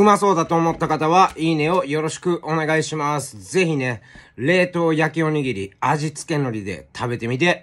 うまそうだと思った方は、いいねをよろしくお願いします。ぜひね、冷凍焼きおにぎり、味付け海苔で食べてみて